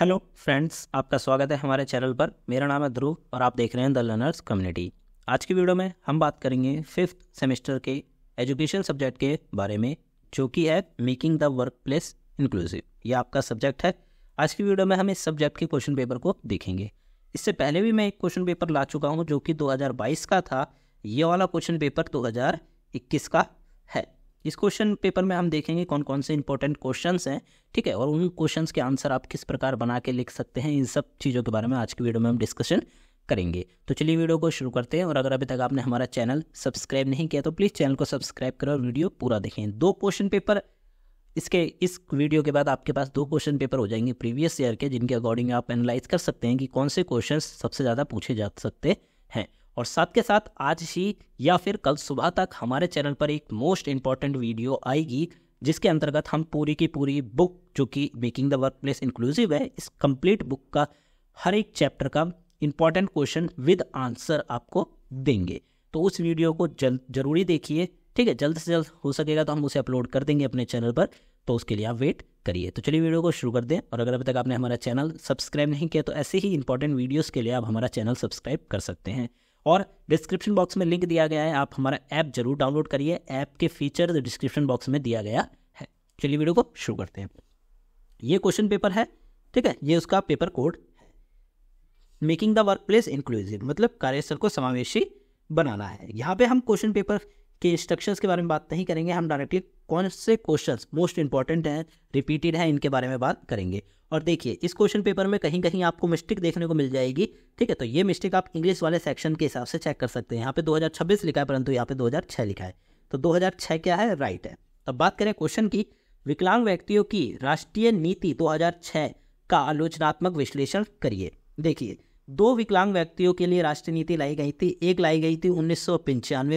hello friends आपका स्वागत है हमारे चैनल पर मेरा नाम है ध्रुव और आप देख रहे हैं द लर्नर्स कम्युनिटी आज की वीडियो में हम बात करेंगे फिफ्थ सेमेस्टर के एजुकेशन सब्जेक्ट के बारे में जो कि है making the workplace inclusive ये आपका सब्जेक्ट है आज की वीडियो में हम इस सब्जेक्ट के क्वेश्चन पेपर को देखेंगे इससे पहले भी मैं एक क्वेश्चन पेपर ला चुका हूँ जो कि 2022 का था ये वाला क्वेश्चन पेपर 2021 का है इस क्वेश्चन पेपर में हम देखेंगे कौन कौन से इंपॉर्टेंट क्वेश्चंस हैं ठीक है और उन क्वेश्चंस के आंसर आप किस प्रकार बना के लिख सकते हैं इन सब चीज़ों के बारे में आज की वीडियो में हम डिस्कशन करेंगे तो चलिए वीडियो को शुरू करते हैं और अगर अभी तक आपने हमारा चैनल सब्सक्राइब नहीं किया तो प्लीज़ चैनल को सब्सक्राइब करें और वीडियो पूरा देखें दो क्वेश्चन पेपर इसके इस वीडियो के बाद आपके पास दो क्वेश्चन पेपर हो जाएंगे प्रीवियस ईयर के जिनके अकॉर्डिंग आप एनालाइज कर सकते हैं कि कौन से क्वेश्चन सबसे ज़्यादा पूछे जा सकते हैं और साथ के साथ आज ही या फिर कल सुबह तक हमारे चैनल पर एक मोस्ट इंपॉर्टेंट वीडियो आएगी जिसके अंतर्गत हम पूरी की पूरी बुक जो कि making the workplace inclusive है इस कंप्लीट बुक का हर एक चैप्टर का इंपॉर्टेंट क्वेश्चन विद आंसर आपको देंगे तो उस वीडियो को जल्द जरूरी देखिए ठीक है जल्द से जल्द हो सकेगा तो हम उसे अपलोड कर देंगे अपने चैनल पर तो उसके लिए आप वेट करिए तो चलिए वीडियो को शुरू कर दें और अगर अभी तक आपने हमारा चैनल सब्सक्राइब नहीं किया तो ऐसे ही इंपॉर्टेंट वीडियोज़ के लिए आप हमारा चैनल सब्सक्राइब कर सकते हैं और डिस्क्रिप्शन बॉक्स में लिंक दिया गया है आप हमारा ऐप जरूर डाउनलोड करिए ऐप के फीचर डिस्क्रिप्शन बॉक्स में दिया गया है चलिए वीडियो को शुरू करते हैं ये क्वेश्चन पेपर है ठीक है ये उसका पेपर कोड है making the workplace inclusive मतलब कार्यस्थल को समावेशी बनाना है यहाँ पे हम क्वेश्चन पेपर के इंस्ट्रक्शंस के बारे में बात नहीं करेंगे हम डायरेक्टली कौन से क्वेश्चंस मोस्ट इंपॉर्टेंट हैं रिपीटेड हैं इनके बारे में बात करेंगे और देखिए इस क्वेश्चन पेपर में कहीं कहीं आपको मिस्टेक देखने को मिल जाएगी ठीक है तो ये मिस्टेक आप इंग्लिश वाले सेक्शन के हिसाब से चेक कर सकते हैं यहाँ पे 2026 लिखा है परंतु यहाँ पे 2006 लिखा है तो 2006 क्या है राइट है अब बात करें क्वेश्चन की विकलांग व्यक्तियों की राष्ट्रीय नीति 2006 का आलोचनात्मक विश्लेषण करिए देखिए दो विकलांग व्यक्तियों के लिए राष्ट्रीय नीति लाई गई थी एक लाई गई थी उन्नीस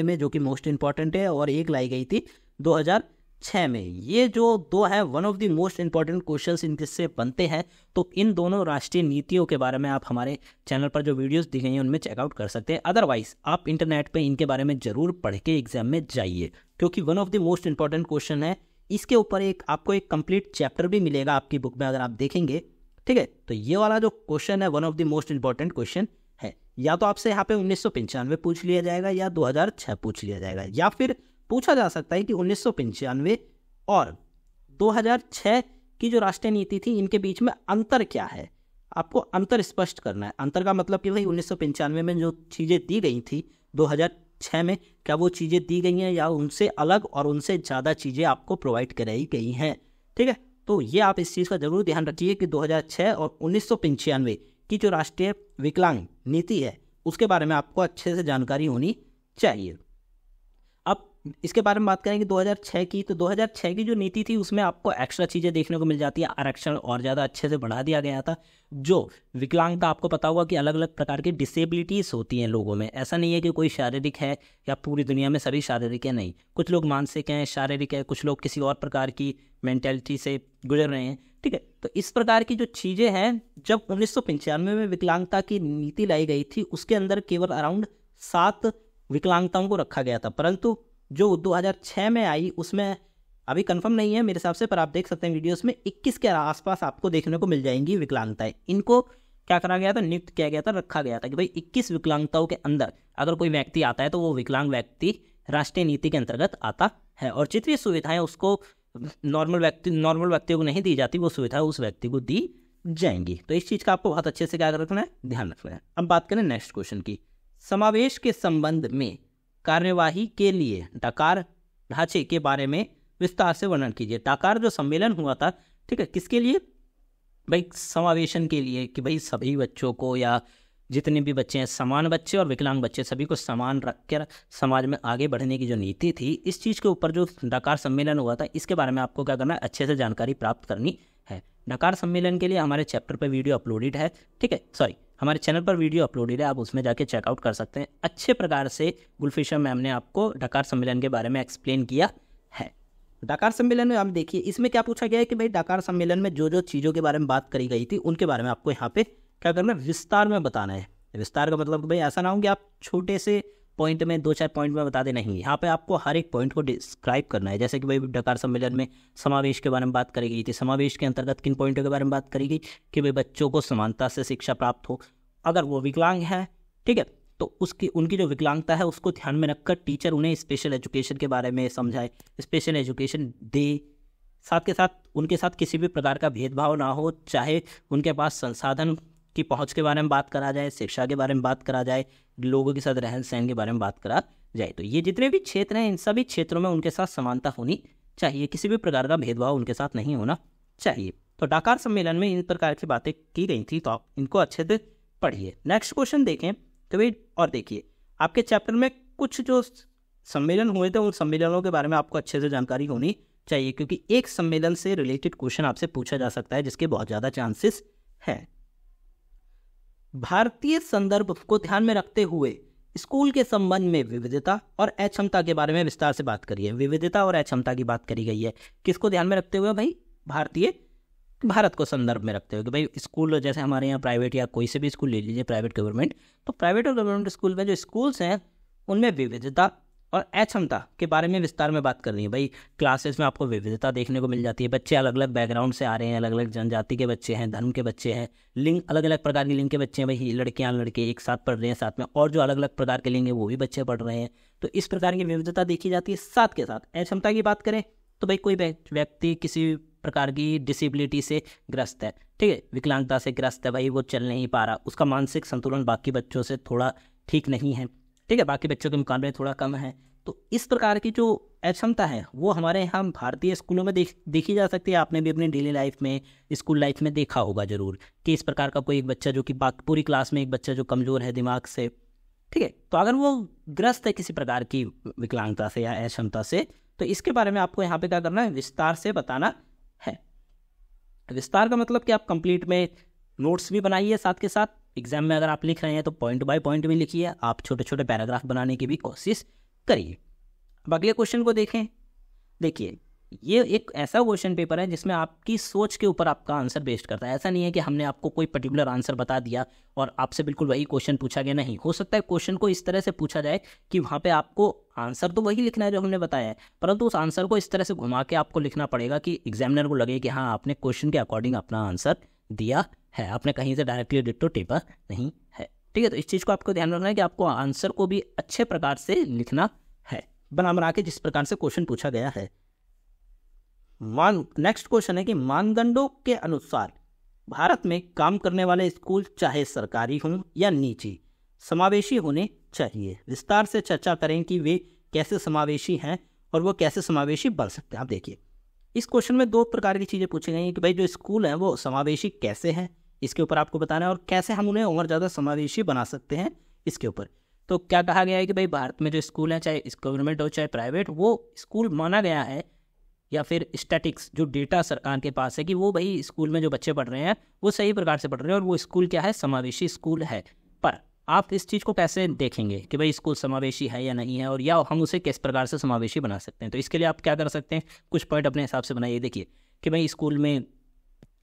में जो कि मोस्ट इंपॉर्टेंट है और एक लाई गई थी 2006 में ये जो दो है one of the most important question इनसे बनते हैं तो इन दोनों राष्ट्रीय नीतियों के बारे में आप हमारे चैनल पर जो वीडियोस दी गई हैं उनमें चेकआउट कर सकते हैं अदरवाइज आप इंटरनेट पर इनके बारे में ज़रूर पढ़ के एग्जाम में जाइए क्योंकि one of the most important question है इसके ऊपर एक आपको एक कंप्लीट चैप्टर भी मिलेगा आपकी बुक में अगर आप देखेंगे ठीक है तो ये वाला जो क्वेश्चन है one of the most important question है या तो आपसे यहाँ पे उन्नीस पूछ लिया जाएगा या छह पूछ लिया जाएगा या फिर पूछा जा सकता है कि उन्नीस और 2006 की जो राष्ट्रीय नीति थी इनके बीच में अंतर क्या है आपको अंतर स्पष्ट करना है अंतर का मतलब कि भाई उन्नीस में जो चीज़ें दी गई थी 2006 में क्या वो चीज़ें दी गई हैं या उनसे अलग और उनसे ज़्यादा चीज़ें आपको प्रोवाइड कराई गई हैं ठीक है तो ये आप इस चीज़ का जरूर ध्यान रखिए कि 2006 और उन्नीस की जो राष्ट्रीय विकलांग नीति है उसके बारे में आपको अच्छे से जानकारी होनी चाहिए इसके बारे में बात करेंगे 2006 की तो 2006 की जो नीति थी उसमें आपको एक्स्ट्रा चीज़ें देखने को मिल जाती है आरक्षण और ज़्यादा अच्छे से बढ़ा दिया गया था जो विकलांगता आपको पता हुआ कि अलग अलग प्रकार की डिसेबिलिटीज़ होती हैं लोगों में ऐसा नहीं है कि कोई शारीरिक है या पूरी दुनिया में सभी शारीरिक है नहीं कुछ लोग मानसिक हैं शारीरिक है कुछ लोग किसी और प्रकार की मैंटेलिटी से गुजर रहे हैं ठीक है तो इस प्रकार की जो चीज़ें हैं जब उन्नीस में विकलांगता की नीति लाई गई थी उसके अंदर केवल अराउंड सात विकलांगताओं को रखा गया था परंतु जो 2006 में आई उसमें अभी कंफर्म नहीं है मेरे हिसाब से पर आप देख सकते हैं वीडियोस में 21 के आसपास आपको देखने को मिल जाएंगी विकलांगताएं इनको क्या करा गया था नियुक्त किया गया था रखा गया था कि भाई इक्कीस विकलांगताओं के अंदर अगर कोई व्यक्ति आता है तो वो विकलांग व्यक्ति राष्ट्रीय नीति के अंतर्गत आता है और जितनी सुविधाएं उसको नॉर्मल व्यक्ति नॉर्मल व्यक्ति को नहीं दी जाती वो सुविधा उस व्यक्ति को दी जाएंगी तो इस चीज़ का आपको बहुत अच्छे से क्या रखना है ध्यान रखना है अब बात करें नेक्स्ट क्वेश्चन की समावेश के संबंध में कार्यवाही के लिए डकार ढांचे के बारे में विस्तार से वर्णन कीजिए डाकार जो सम्मेलन हुआ था ठीक है किसके लिए भाई समावेशन के लिए कि भाई सभी बच्चों को या जितने भी बच्चे हैं समान बच्चे और विकलांग बच्चे सभी को समान रख कर समाज में आगे बढ़ने की जो नीति थी इस चीज़ के ऊपर जो डाकार सम्मेलन हुआ था इसके बारे में आपको क्या करना है अच्छे से जानकारी प्राप्त करनी है डकार सम्मेलन के लिए हमारे चैप्टर पर वीडियो अपलोडेड है ठीक है सॉरी हमारे चैनल पर वीडियो अपलोडेड है आप उसमें जाके चेकआउट कर सकते हैं अच्छे प्रकार से गुलफिशर मैम ने आपको डकार सम्मेलन के बारे में एक्सप्लेन किया है डाकार सम्मेलन में आप देखिए इसमें क्या पूछा गया है कि भाई डाकार सम्मेलन में जो जो चीज़ों के बारे में बात करी गई थी उनके बारे में आपको यहाँ पे क्या करना है विस्तार में बताना है विस्तार का मतलब भाई ऐसा ना हो कि आप छोटे से पॉइंट में दो चार पॉइंट में बता दे नहीं यहाँ पे आपको हर एक पॉइंट को डिस्क्राइब करना है जैसे कि भाई डकार सम्मेलन में समावेश के बारे में बात करी गई थी समावेश के अंतर्गत किन पॉइंटों के बारे में बात करी गई कि भाई बच्चों को समानता से शिक्षा प्राप्त हो अगर वो विकलांग है ठीक है तो उसकी उनकी जो विकलांगता है उसको ध्यान में रखकर टीचर उन्हें स्पेशल एजुकेशन के बारे में समझाए स्पेशल एजुकेशन दे साथ के साथ उनके साथ किसी भी प्रकार का भेदभाव ना हो चाहे उनके पास संसाधन की पहुंच के बारे में बात करा जाए शिक्षा के बारे में बात करा जाए लोगों के साथ रहन सहन के बारे में बात करा जाए तो ये जितने भी क्षेत्र हैं इन सभी क्षेत्रों में उनके साथ समानता होनी चाहिए किसी भी प्रकार का भेदभाव उनके साथ नहीं होना चाहिए तो डाकार सम्मेलन में इन प्रकार की बातें की गई थी तो आप इनको अच्छे से पढ़िए नेक्स्ट क्वेश्चन देखें तो भाई और देखिए आपके चैप्टर में कुछ जो सम्मेलन हुए थे उन सम्मेलनों के बारे में आपको अच्छे से जानकारी होनी चाहिए क्योंकि एक सम्मेलन से रिलेटेड क्वेश्चन आपसे पूछा जा सकता है जिसके बहुत ज़्यादा चांसेस हैं भारतीय संदर्भ को ध्यान में रखते हुए स्कूल के संबंध में विविधता और अक्षमता के बारे में विस्तार से बात करिए विविधता और अक्षमता की बात करी गई है किसको ध्यान में रखते हुए भाई भारतीय भारत को संदर्भ में रखते हुए कि भाई स्कूल जैसे हमारे यहाँ प्राइवेट या कोई से भी स्कूल ले लीजिए प्राइवेट गवर्नमेंट तो प्राइवेट और गवर्नमेंट स्कूल में जो स्कूल्स हैं उनमें विविधता और अक्षमता के बारे में विस्तार में बात करनी है भाई क्लासेस में आपको विविधता देखने को मिल जाती है बच्चे अलग अलग बैकग्राउंड से आ रहे हैं अलग अलग जनजाति के बच्चे हैं धर्म के बच्चे हैं लिंग अलग अलग प्रकार के लिंग के बच्चे हैं भाई लड़कियाँ लड़के एक साथ पढ़ रहे हैं साथ में और जो अलग अलग प्रकार के लिंग है वो भी बच्चे पढ़ रहे हैं तो इस प्रकार की विविधता देखी जाती है साथ के साथ अक्षमता की बात करें तो भाई कोई व्यक्ति किसी प्रकार की डिसेबिलिटी से ग्रस्त है ठीक है विकलांगता से ग्रस्त है भाई वो चल नहीं पा रहा उसका मानसिक संतुलन बाकी बच्चों से थोड़ा ठीक नहीं है ठीक है बाकी बच्चों के मुकाबले थोड़ा कम है तो इस प्रकार की जो अक्षमता है वो हमारे यहाँ भारतीय स्कूलों में देख देखी जा सकती है आपने भी अपनी डेली लाइफ में स्कूल लाइफ में देखा होगा जरूर कि इस प्रकार का कोई एक बच्चा जो कि पूरी क्लास में एक बच्चा जो कमज़ोर है दिमाग से ठीक है तो अगर वो ग्रस्त है किसी प्रकार की विकलांगता से या अक्षमता से तो इसके बारे में आपको यहाँ पे क्या करना है विस्तार से बताना है विस्तार का मतलब कि आप कंप्लीट में नोट्स भी बनाइए साथ के साथ एग्जाम में अगर आप लिख रहे हैं तो पॉइंट बाय पॉइंट भी लिखिए आप छोटे छोटे पैराग्राफ बनाने की भी कोशिश करिए अब अगले क्वेश्चन को देखें देखिए ये एक ऐसा क्वेश्चन पेपर है जिसमें आपकी सोच के ऊपर आपका आंसर बेस्ड करता है ऐसा नहीं है कि हमने आपको कोई पर्टिकुलर आंसर बता दिया और आपसे बिल्कुल वही क्वेश्चन पूछा गया नहीं हो सकता है क्वेश्चन को इस तरह से पूछा जाए कि वहाँ पे आपको आंसर तो वही लिखना है जो हमने बताया है परंतु उस आंसर को इस तरह से घुमा के आपको लिखना पड़ेगा कि एग्जामिनर को लगे कि हाँ आपने क्वेश्चन के अकॉर्डिंग अपना आंसर दिया है आपने कहीं से डायरेक्टली डिटो टेपा नहीं है ठीक है तो इस चीज़ को आपको ध्यान रखना है कि आपको आंसर को भी अच्छे प्रकार से लिखना है बना बना के जिस प्रकार से क्वेश्चन पूछा गया है मान नेक्स्ट क्वेश्चन है कि मानदंडों के अनुसार भारत में काम करने वाले स्कूल चाहे सरकारी हों या निजी समावेशी होने चाहिए विस्तार से चर्चा करें कि वे कैसे समावेशी हैं और वो कैसे समावेशी बढ़ सकते हैं आप देखिए इस क्वेश्चन में दो प्रकार की चीज़ें पूछी गई हैं कि भाई जो स्कूल हैं वो समावेशी कैसे हैं इसके ऊपर आपको बताना है और कैसे हम उन्हें और ज़्यादा समावेशी बना सकते हैं इसके ऊपर तो क्या कहा गया है कि भाई भारत में जो स्कूल हैं चाहे गवर्नमेंट हो चाहे प्राइवेट वो स्कूल माना गया है या फिर स्टैटिक्स जो डेटा सरकार के पास है कि वो भाई स्कूल में जो बच्चे पढ़ रहे हैं वो सही प्रकार से पढ़ रहे हैं और वो स्कूल क्या है समावेशी स्कूल है पर आप इस चीज़ को कैसे देखेंगे कि भाई स्कूल समावेशी है या नहीं है और या हम उसे किस प्रकार से समावेशी बना सकते हैं तो इसके लिए आप क्या कर सकते हैं कुछ पॉइंट अपने हिसाब से बनाइए देखिए कि भाई स्कूल में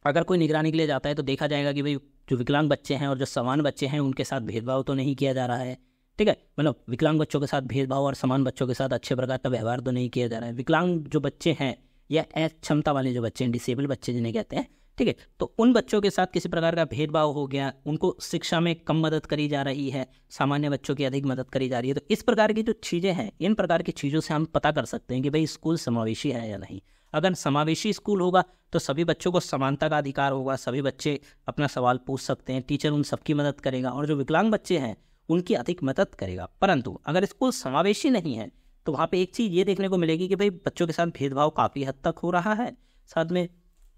अगर कोई निगरानी के लिए जाता है तो देखा जाएगा कि भाई जो विकलांग बच्चे हैं और जो समान बच्चे हैं उनके साथ भेदभाव तो नहीं किया जा रहा है ठीक है मतलब विकलांग बच्चों के साथ भेदभाव और समान बच्चों के साथ अच्छे प्रकार का व्यवहार तो नहीं किया जा रहा है विकलांग जो बच्चे हैं या अक्षमता वाले जो बच्चे हैं डिसेबल बच्चे जिन्हें कहते हैं ठीक है तो उन बच्चों के साथ किसी प्रकार का भेदभाव हो गया उनको शिक्षा में कम मदद करी जा रही है सामान्य बच्चों की अधिक मदद करी जा रही है तो इस प्रकार की जो चीज़ें हैं इन प्रकार की चीज़ों से हम पता कर सकते हैं कि भाई स्कूल समावेशी है या नहीं अगर समावेशी स्कूल होगा तो सभी बच्चों को समानता का अधिकार होगा सभी बच्चे अपना सवाल पूछ सकते हैं टीचर उन सबकी मदद करेगा और जो विकलांग बच्चे हैं उनकी अधिक मदद करेगा परंतु अगर स्कूल समावेशी नहीं है तो वहाँ पे एक चीज़ ये देखने को मिलेगी कि भाई बच्चों के साथ भेदभाव काफ़ी हद तक हो रहा है साथ में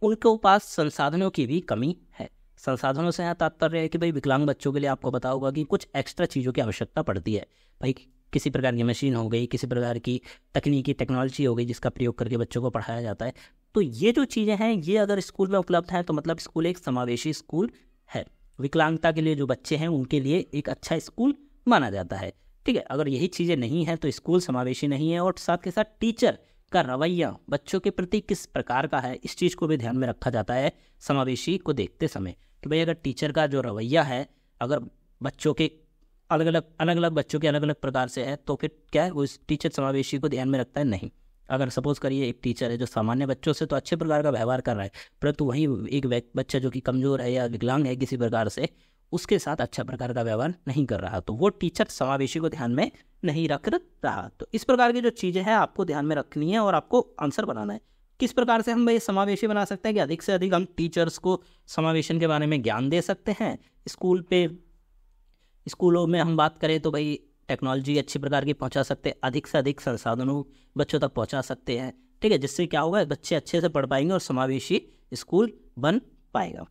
उनके पास संसाधनों की भी कमी है संसाधनों से यहाँ तात्पर्य है कि भाई विकलांग बच्चों के लिए आपको बताओगा कि कुछ एक्स्ट्रा चीज़ों की आवश्यकता पड़ती है भाई किसी प्रकार की मशीन हो गई किसी प्रकार की तकनीकी टेक्नोलॉजी हो गई जिसका प्रयोग करके बच्चों को पढ़ाया जाता है तो ये जो चीज़ें हैं ये अगर स्कूल में उपलब्ध हैं तो मतलब स्कूल एक समावेशी स्कूल है विकलांगता के लिए जो बच्चे हैं उनके लिए एक अच्छा स्कूल माना जाता है ठीक है अगर यही चीज़ें नहीं हैं तो स्कूल समावेशी नहीं है और साथ के साथ टीचर का रवैया बच्चों के प्रति किस प्रकार का है इस चीज़ को भी ध्यान में रखा जाता है समावेशी को देखते समय कि भाई अगर टीचर का जो रवैया है अगर बच्चों के अलग अलग अलग अलग बच्चों के अलग अलग प्रकार से है तो फिर क्या है इस टीचर समावेशी को ध्यान में रखता है नहीं अगर सपोज करिए एक टीचर है जो सामान्य बच्चों से तो अच्छे प्रकार का व्यवहार कर रहा है परंतु वहीं एक बच्चा जो कि कमज़ोर है या विकलांग है किसी प्रकार से उसके साथ अच्छा प्रकार का व्यवहार नहीं कर रहा तो वो टीचर समावेशी को ध्यान में नहीं रख रहा तो इस प्रकार की जो चीज़ें हैं आपको ध्यान में रखनी है और आपको आंसर बनाना है किस प्रकार से हम ये समावेशी बना सकते हैं कि अधिक से अधिक हम टीचर्स को समावेशन के बारे में ज्ञान दे सकते हैं स्कूल पे स्कूलों में हम बात करें तो भाई टेक्नोलॉजी अच्छी प्रकार की पहुंचा सकते हैं अधिक से अधिक संसाधनों बच्चों तक पहुंचा सकते हैं ठीक है जिससे क्या होगा बच्चे अच्छे से पढ़ पाएंगे और समावेशी स्कूल बन पाएगा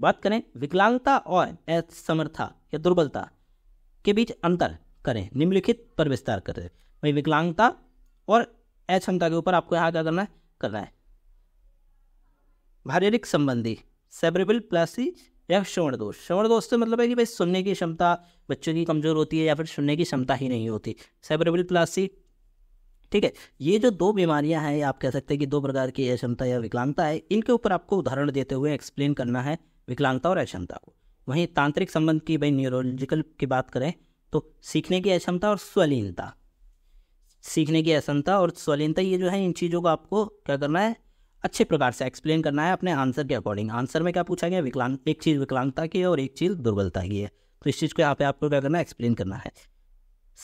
बात करें विकलांगता और असमर्था या दुर्बलता के बीच अंतर करें निम्नलिखित पर विस्तार करें भाई विकलांगता और अक्षमता के ऊपर आपको यहाँ क्या करना है करना है शारीरिक संबंधी सेबरेबल प्लासी या श्रवण दोष श्रवण दोष से तो मतलब है कि भाई सुनने की क्षमता बच्चों की कमज़ोर होती है या फिर सुनने की क्षमता ही नहीं होती साइबरेबल प्लासी ठीक है ये जो दो बीमारियां हैं आप कह सकते हैं कि दो प्रकार की अक्षमता या विकलांगता है इनके ऊपर आपको उदाहरण देते हुए एक्सप्लेन करना है विकलांगता और अक्षमता को वहीं तांत्रिक संबंध की भाई न्यूरोलॉजिकल की बात करें तो सीखने की अक्षमता और स्वलीनता सीखने की असमता और स्वलीनता ये जो है इन चीज़ों को आपको क्या करना है अच्छे प्रकार से एक्सप्लेन करना है अपने आंसर के अकॉर्डिंग आंसर में क्या पूछा गया विकलांग एक चीज़ विकलांगता की है और एक चीज़ दुर्बलता की है तो इस चीज़ को यहाँ पे आपको क्या करना है एक्सप्लेन करना है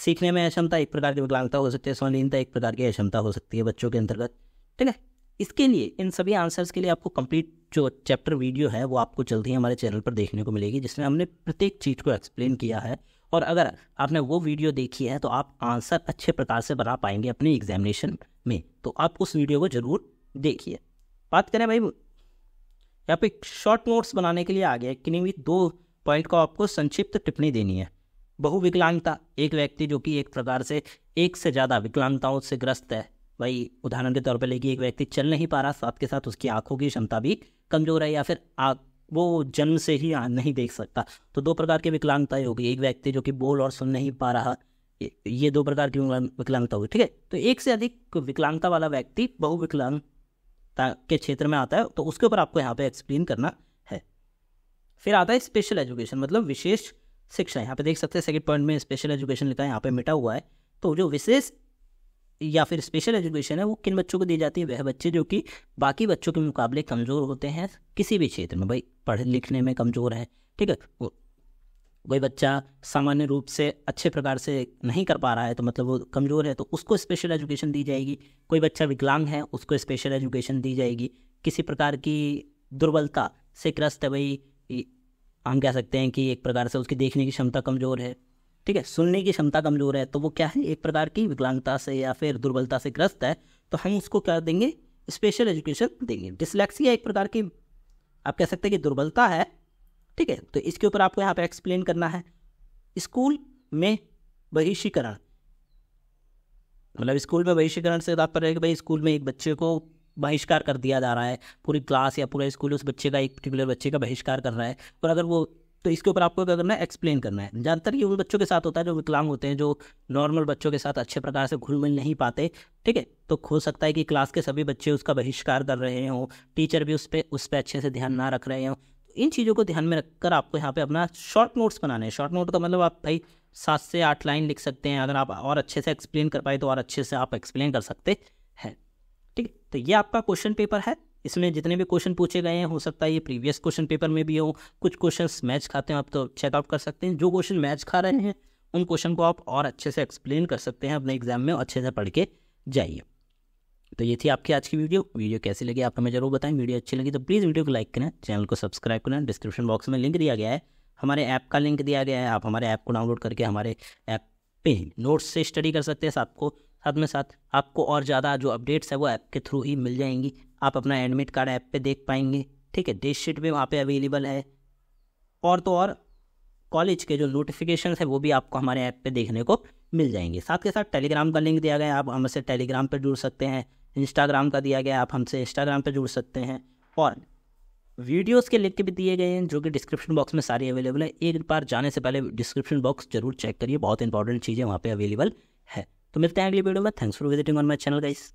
सीखने में अक्षमता एक प्रकार की विकलांगता हो सकती है स्वनिहीनता एक प्रकार की अक्षमता हो सकती है बच्चों के अंतर्गत ठीक है इसके लिए इन सभी आंसर्स के लिए आपको कंप्लीट जो चैप्टर वीडियो है वो आपको जल्द ही हमारे चैनल पर देखने को मिलेगी जिसमें हमने प्रत्येक चीज़ को एक्सप्लेन किया है और अगर आपने वो वीडियो देखी है तो आप आंसर अच्छे प्रकार से बना पाएंगे अपने एग्जामिनेशन में तो आप उस वीडियो को ज़रूर देखिए बात करें भाई यहाँ पे शॉर्ट नोट्स बनाने के लिए आ गया कि नहीं दो पॉइंट को आपको संक्षिप्त टिप्पणी देनी है बहुविकलांगता एक व्यक्ति जो कि एक प्रकार से एक से ज़्यादा विकलांगताओं से ग्रस्त है भाई उदाहरण के तौर पर लेके एक व्यक्ति चल नहीं पा रहा साथ के साथ उसकी आंखों की क्षमता भी कमजोर है या फिर आ, वो जन्म से ही नहीं देख सकता तो दो प्रकार की विकलांगताएं होगी एक व्यक्ति जो कि बोल और सुन नहीं पा रहा ये दो प्रकार की विकलांगता होगी ठीक है तो एक से अधिक विकलांगता वाला व्यक्ति बहुविकलांग के क्षेत्र में आता है तो उसके ऊपर आपको यहाँ पे एक्सप्लेन करना है फिर आता है स्पेशल एजुकेशन मतलब विशेष शिक्षा यहाँ पे देख सकते हैं सेकंड पॉइंट में स्पेशल एजुकेशन लिखा है यहाँ पे मिटा हुआ है तो जो विशेष या फिर स्पेशल एजुकेशन है वो किन बच्चों को दी जाती है वह बच्चे जो कि बाकी बच्चों के मुकाबले कमज़ोर होते हैं किसी भी क्षेत्र में भाई पढ़ लिखने में कमज़ोर है ठीक है कोई बच्चा सामान्य रूप से अच्छे प्रकार से नहीं कर पा रहा है तो मतलब वो कमज़ोर है तो उसको स्पेशल एजुकेशन दी जाएगी कोई बच्चा विकलांग है उसको स्पेशल एजुकेशन दी जाएगी किसी प्रकार की दुर्बलता से ग्रस्त है भाई हम कह सकते हैं कि एक प्रकार से उसकी देखने की क्षमता कमज़ोर है ठीक है सुनने की क्षमता कमज़ोर है तो वो क्या है एक प्रकार की विकलांगता से या फिर दुर्बलता से ग्रस्त है तो हम उसको क्या देंगे स्पेशल एजुकेशन देंगे डिसलैक्सिया एक प्रकार की आप कह सकते हैं कि दुर्बलता है ठीक है तो इसके ऊपर आपको यहाँ पर एक्सप्लेन करना है स्कूल में बहिष्करण मतलब स्कूल में बहिष्करण से तात्पर्य है कि भाई स्कूल में एक बच्चे को बहिष्कार कर दिया जा रहा है पूरी क्लास या पूरा स्कूल उस बच्चे का एक पर्टिकुलर बच्चे का बहिष्कार कर रहा है और अगर वो तो इसके ऊपर आपको क्या करना है एक्सप्लेन करना है ज़्यादातर ये उन बच्चों के साथ होता है जो विकलांग होते हैं जो नॉर्मल बच्चों के साथ अच्छे प्रकार से घुल मिल नहीं पाते ठीक है तो हो सकता है कि क्लास के सभी बच्चे उसका बहिष्कार कर रहे हों टीचर भी उस पर उस पर अच्छे से ध्यान ना रख रहे हों इन चीज़ों को ध्यान में रखकर आपको यहाँ पे अपना शॉर्ट नोट्स बनाने हैं शॉर्ट नोट का मतलब आप भाई सात से आठ लाइन लिख सकते हैं अगर आप और अच्छे से एक्सप्लेन कर पाए तो और अच्छे से आप एक्सप्लेन कर सकते हैं ठीक है तो ये आपका क्वेश्चन पेपर है इसमें जितने भी क्वेश्चन पूछे गए हैं हो सकता है ये प्रीवियस क्वेश्चन पेपर में भी हो कुछ क्वेश्चन मैच खाते हैं आप तो चेकआउट कर सकते हैं जो क्वेश्चन मैच खा रहे हैं उन क्वेश्चन को आप और अच्छे से एक्सप्लेन कर सकते हैं अपने एग्जाम में अच्छे से पढ़ के जाइए तो ये थी आपकी आज की वीडियो वीडियो कैसी लगी आप हमें जरूर बताएं वीडियो अच्छी लगी तो प्लीज़ वीडियो को लाइक करें चैनल को सब्सक्राइब करें डिस्क्रिप्शन बॉक्स में लिंक दिया गया है हमारे ऐप का लिंक दिया गया है आप हमारे ऐप को डाउनलोड करके हमारे ऐप पे नोट्स से स्टडी कर सकते हैं साथ को साथ में साथ आपको और ज़्यादा जो अपडेट्स है वो ऐप के थ्रू ही मिल जाएंगी आप अपना एडमिट कार्ड ऐप पे देख पाएंगे ठीक है डेट शीट भी वहाँ पे अवेलेबल है और तो और कॉलेज के जो नोटिफिकेशन है वो भी आपको हमारे ऐप पे देखने को मिल जाएंगे साथ के साथ टेलीग्राम का लिंक दिया गया है आप हमसे टेलीग्राम पर जुड़ सकते हैं इंस्टाग्राम का दिया गया आप हमसे इंस्टाग्राम पर जुड़ सकते हैं और वीडियोस के लिंक भी दिए गए हैं जो कि डिस्क्रिप्शन बॉक्स में सारी अवेलेबल है एक बार जाने से पहले डिस्क्रिप्शन बॉक्स जरूर चेक करिए बहुत इंपॉर्टेंट चीज़ें वहाँ पे अवेलेबल है तो मिलते हैं अगली वीडियो में thanks for visiting on my channel guys